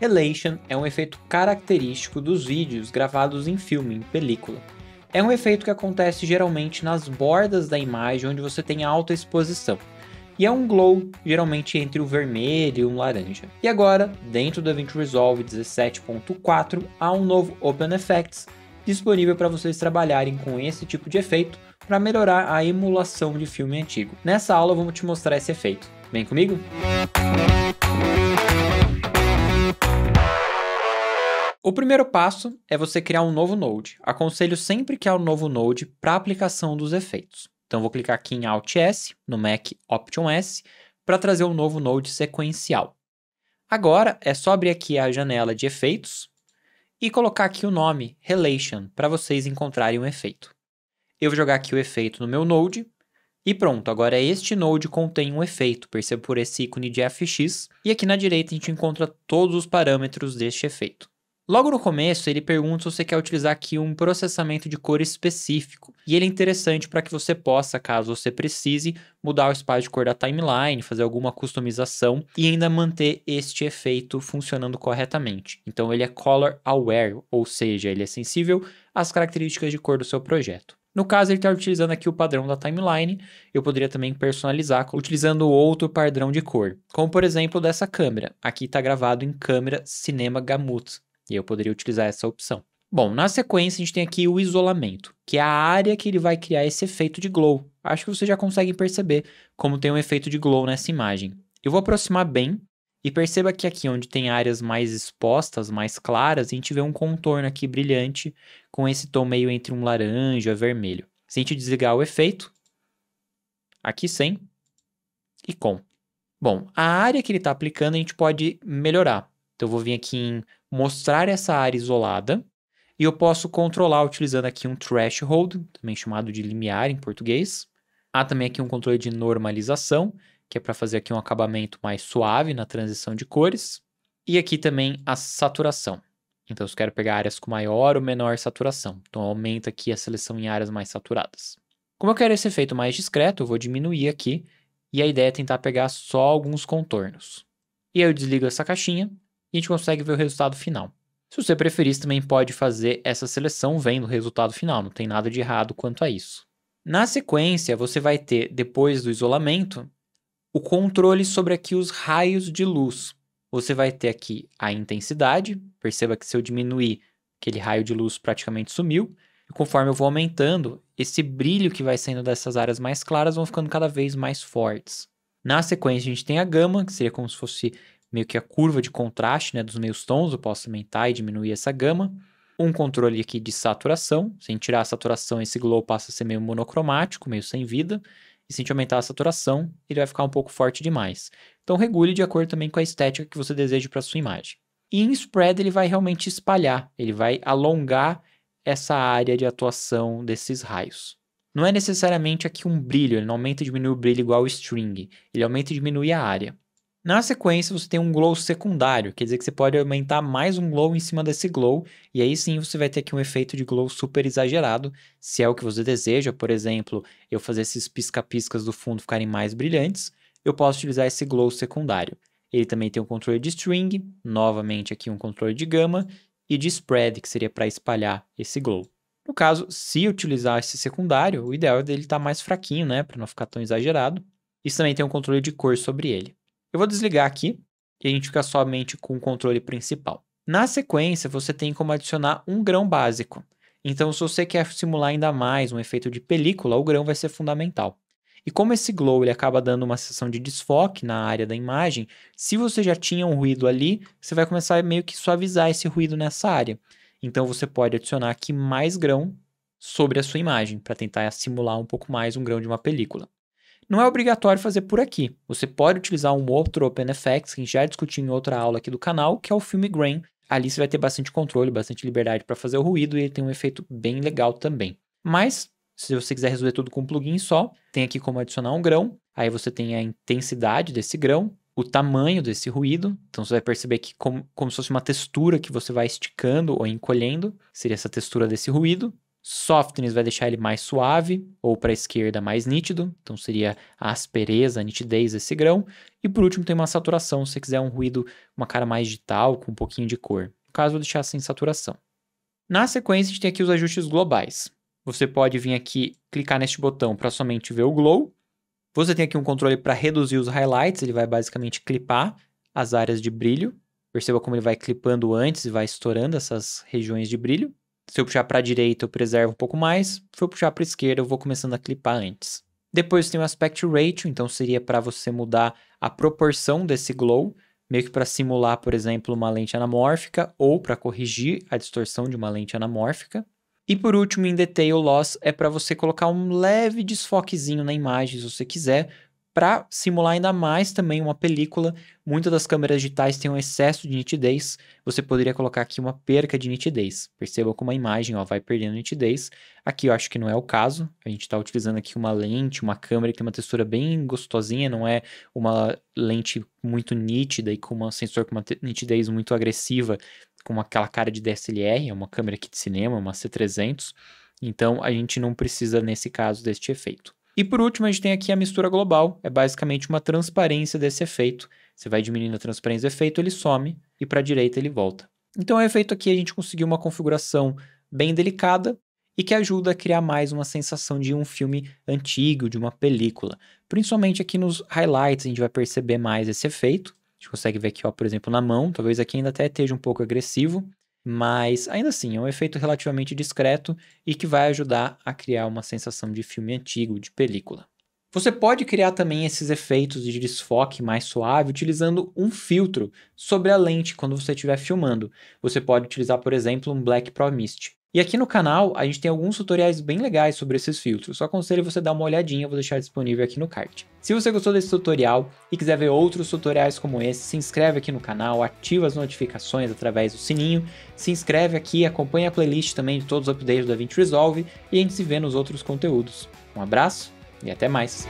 Relation é um efeito característico dos vídeos gravados em filme, em película. É um efeito que acontece geralmente nas bordas da imagem onde você tem alta exposição. E é um glow, geralmente entre o vermelho e o laranja. E agora, dentro do Event Resolve 17.4, há um novo Open Effects disponível para vocês trabalharem com esse tipo de efeito para melhorar a emulação de filme antigo. Nessa aula vamos te mostrar esse efeito. Vem comigo? Música O primeiro passo é você criar um novo node. Aconselho sempre criar um novo node para aplicação dos efeitos. Então vou clicar aqui em Alt S, no Mac Option S, para trazer um novo node sequencial. Agora é só abrir aqui a janela de efeitos e colocar aqui o nome Relation para vocês encontrarem um efeito. Eu vou jogar aqui o efeito no meu node e pronto, agora este node contém um efeito, percebo por esse ícone de FX, e aqui na direita a gente encontra todos os parâmetros deste efeito. Logo no começo, ele pergunta se você quer utilizar aqui um processamento de cor específico, e ele é interessante para que você possa, caso você precise, mudar o espaço de cor da timeline, fazer alguma customização e ainda manter este efeito funcionando corretamente. Então ele é color aware, ou seja, ele é sensível às características de cor do seu projeto. No caso, ele está utilizando aqui o padrão da timeline. Eu poderia também personalizar utilizando outro padrão de cor, como por exemplo dessa câmera. Aqui está gravado em câmera Cinema Gamut. E eu poderia utilizar essa opção. Bom, na sequência a gente tem aqui o isolamento, que é a área que ele vai criar esse efeito de glow. Acho que vocês já conseguem perceber como tem um efeito de glow nessa imagem. Eu vou aproximar bem e perceba que aqui onde tem áreas mais expostas, mais claras, a gente vê um contorno aqui brilhante com esse tom meio entre um laranja e vermelho. Se a gente desligar o efeito, aqui sem e com. Bom, a área que ele está aplicando a gente pode melhorar. Então eu vou vir aqui em mostrar essa área isolada e eu posso controlar utilizando aqui um threshold, também chamado de limiar em português. Há também aqui um controle de normalização, que é para fazer aqui um acabamento mais suave na transição de cores. E aqui também a saturação. Então, se eu quero pegar áreas com maior ou menor saturação, então aumenta aqui a seleção em áreas mais saturadas. Como eu quero esse efeito mais discreto, eu vou diminuir aqui, e a ideia é tentar pegar só alguns contornos. E aí eu desligo essa caixinha, e a gente consegue ver o resultado final. Se você preferir, você também pode fazer essa seleção vendo o resultado final, não tem nada de errado quanto a isso. Na sequência, você vai ter, depois do isolamento, o controle sobre aqui os raios de luz. Você vai ter aqui a intensidade, perceba que se eu diminuir, aquele raio de luz praticamente sumiu, e conforme eu vou aumentando, esse brilho que vai saindo dessas áreas mais claras vão ficando cada vez mais fortes. Na sequência, a gente tem a gama, que seria como se fosse meio que a curva de contraste né, dos meios tons, eu posso aumentar e diminuir essa gama. Um controle aqui de saturação, se tirar a saturação, esse glow passa a ser meio monocromático, meio sem vida. E se a gente aumentar a saturação, ele vai ficar um pouco forte demais. Então regule de acordo também com a estética que você deseja para sua imagem. E em spread ele vai realmente espalhar, ele vai alongar essa área de atuação desses raios. Não é necessariamente aqui um brilho, ele não aumenta e diminui o brilho igual o string, ele aumenta e diminui a área. Na sequência, você tem um glow secundário, quer dizer que você pode aumentar mais um glow em cima desse glow, e aí sim você vai ter aqui um efeito de glow super exagerado, se é o que você deseja, por exemplo, eu fazer esses pisca-piscas do fundo ficarem mais brilhantes, eu posso utilizar esse glow secundário. Ele também tem um controle de string, novamente aqui um controle de gama, e de spread, que seria para espalhar esse glow. No caso, se utilizar esse secundário, o ideal é dele estar tá mais fraquinho, né, para não ficar tão exagerado. Isso também tem um controle de cor sobre ele. Eu vou desligar aqui e a gente fica somente com o controle principal. Na sequência, você tem como adicionar um grão básico. Então, se você quer simular ainda mais um efeito de película, o grão vai ser fundamental. E como esse glow ele acaba dando uma sensação de desfoque na área da imagem, se você já tinha um ruído ali, você vai começar a meio que suavizar esse ruído nessa área. Então você pode adicionar aqui mais grão sobre a sua imagem para tentar simular um pouco mais um grão de uma película. Não é obrigatório fazer por aqui. Você pode utilizar um outro OpenFX que já discutiu em outra aula aqui do canal, que é o filme Grain. Ali você vai ter bastante controle, bastante liberdade para fazer o ruído e ele tem um efeito bem legal também. Mas, se você quiser resolver tudo com um plugin só, tem aqui como adicionar um grão. Aí você tem a intensidade desse grão, o tamanho desse ruído. Então você vai perceber que como, como se fosse uma textura que você vai esticando ou encolhendo, seria essa textura desse ruído. Softness vai deixar ele mais suave, ou para a esquerda mais nítido, então seria a aspereza, a nitidez desse grão. E por último tem uma saturação, se você quiser um ruído, uma cara mais digital, com um pouquinho de cor. No caso, vou deixar sem assim, saturação. Na sequência, a gente tem aqui os ajustes globais. Você pode vir aqui, clicar neste botão para somente ver o glow. Você tem aqui um controle para reduzir os highlights, ele vai basicamente clipar as áreas de brilho. Perceba como ele vai clipando antes e vai estourando essas regiões de brilho. Se eu puxar para a direita, eu preservo um pouco mais. Se eu puxar para a esquerda, eu vou começando a clipar antes. Depois tem o aspect ratio, então seria para você mudar a proporção desse glow, meio que para simular, por exemplo, uma lente anamórfica ou para corrigir a distorção de uma lente anamórfica. E por último, em detail loss é para você colocar um leve desfoquezinho na imagem, se você quiser, para simular ainda mais também uma película. Muitas das câmeras digitais têm um excesso de nitidez, você poderia colocar aqui uma perca de nitidez. Perceba como a imagem ó, vai perdendo nitidez. Aqui eu acho que não é o caso, a gente está utilizando aqui uma lente, uma câmera que tem uma textura bem gostosinha, não é uma lente muito nítida e com um sensor com uma nitidez muito agressiva, com aquela cara de DSLR, é uma câmera aqui de cinema, uma C300. Então a gente não precisa, nesse caso, deste efeito. E por último, a gente tem aqui a mistura global, é basicamente uma transparência desse efeito. Você vai diminuindo a transparência do efeito, ele some e para a direita ele volta. Então, o efeito aqui a gente conseguiu uma configuração bem delicada e que ajuda a criar mais uma sensação de um filme antigo, de uma película. Principalmente aqui nos highlights a gente vai perceber mais esse efeito. A gente consegue ver aqui, ó, por exemplo, na mão, talvez aqui ainda até esteja um pouco agressivo, mas ainda assim é um efeito relativamente discreto e que vai ajudar a criar uma sensação de filme antigo, de película. Você pode criar também esses efeitos de desfoque mais suave utilizando um filtro sobre a lente quando você estiver filmando. Você pode utilizar, por exemplo, um Black Pro Mist. E aqui no canal a gente tem alguns tutoriais bem legais sobre esses filtros, só aconselho você dar uma olhadinha, eu vou deixar disponível aqui no card. Se você gostou desse tutorial e quiser ver outros tutoriais como esse, se inscreve aqui no canal, ativa as notificações através do sininho, se inscreve aqui, acompanha a playlist também de todos os updates da Vint Resolve e a gente se vê nos outros conteúdos. Um abraço e até mais.